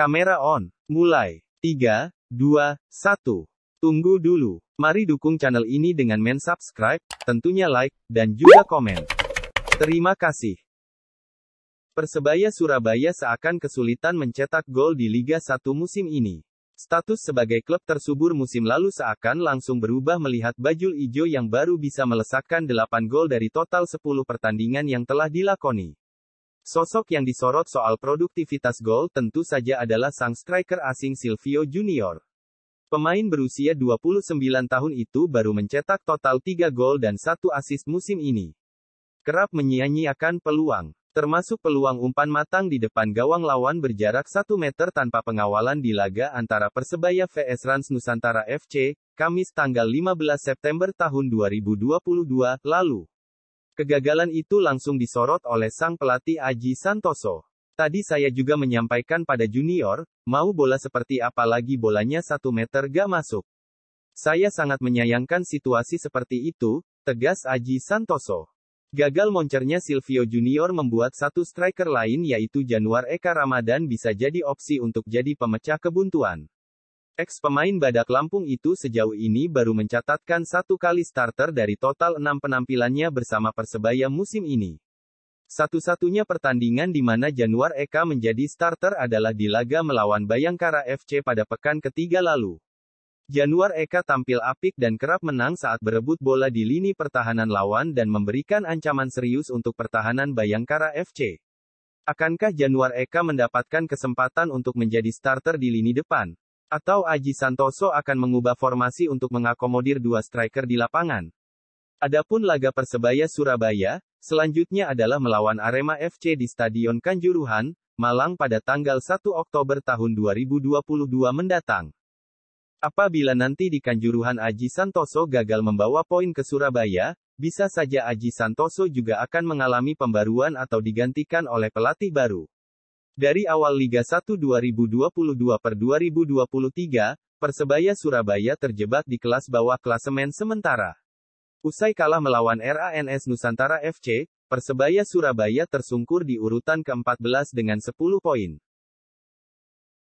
Kamera on. Mulai. 3, 2, 1. Tunggu dulu. Mari dukung channel ini dengan men subscribe, tentunya like, dan juga komen. Terima kasih. Persebaya Surabaya seakan kesulitan mencetak gol di Liga 1 musim ini. Status sebagai klub tersubur musim lalu seakan langsung berubah melihat Bajul Ijo yang baru bisa melesakkan 8 gol dari total 10 pertandingan yang telah dilakoni. Sosok yang disorot soal produktivitas gol tentu saja adalah sang striker asing Silvio Junior. Pemain berusia 29 tahun itu baru mencetak total 3 gol dan 1 assist musim ini. Kerap menyia-nyiakan peluang, termasuk peluang umpan matang di depan gawang lawan berjarak 1 meter tanpa pengawalan di laga antara Persebaya VS Rans Nusantara FC, Kamis tanggal 15 September tahun 2022 lalu. Kegagalan itu langsung disorot oleh sang pelatih Aji Santoso. Tadi saya juga menyampaikan pada junior, mau bola seperti apa lagi bolanya satu meter gak masuk. Saya sangat menyayangkan situasi seperti itu, tegas Aji Santoso. Gagal moncernya Silvio Junior membuat satu striker lain yaitu Januar Eka Ramadan bisa jadi opsi untuk jadi pemecah kebuntuan. Ex pemain Badak Lampung itu sejauh ini baru mencatatkan satu kali starter dari total enam penampilannya bersama Persebaya musim ini. Satu-satunya pertandingan di mana Januar Eka menjadi starter adalah di laga melawan Bayangkara FC pada pekan ketiga lalu. Januar Eka tampil apik dan kerap menang saat berebut bola di lini pertahanan lawan dan memberikan ancaman serius untuk pertahanan Bayangkara FC. Akankah Januar Eka mendapatkan kesempatan untuk menjadi starter di lini depan? Atau Aji Santoso akan mengubah formasi untuk mengakomodir dua striker di lapangan. Adapun laga Persebaya Surabaya, selanjutnya adalah melawan Arema FC di Stadion Kanjuruhan, Malang pada tanggal 1 Oktober tahun 2022 mendatang. Apabila nanti di Kanjuruhan Aji Santoso gagal membawa poin ke Surabaya, bisa saja Aji Santoso juga akan mengalami pembaruan atau digantikan oleh pelatih baru. Dari awal Liga 1 2022 per 2023, Persebaya Surabaya terjebak di kelas bawah klasemen sementara. Usai kalah melawan RANS Nusantara FC, Persebaya Surabaya tersungkur di urutan ke-14 dengan 10 poin.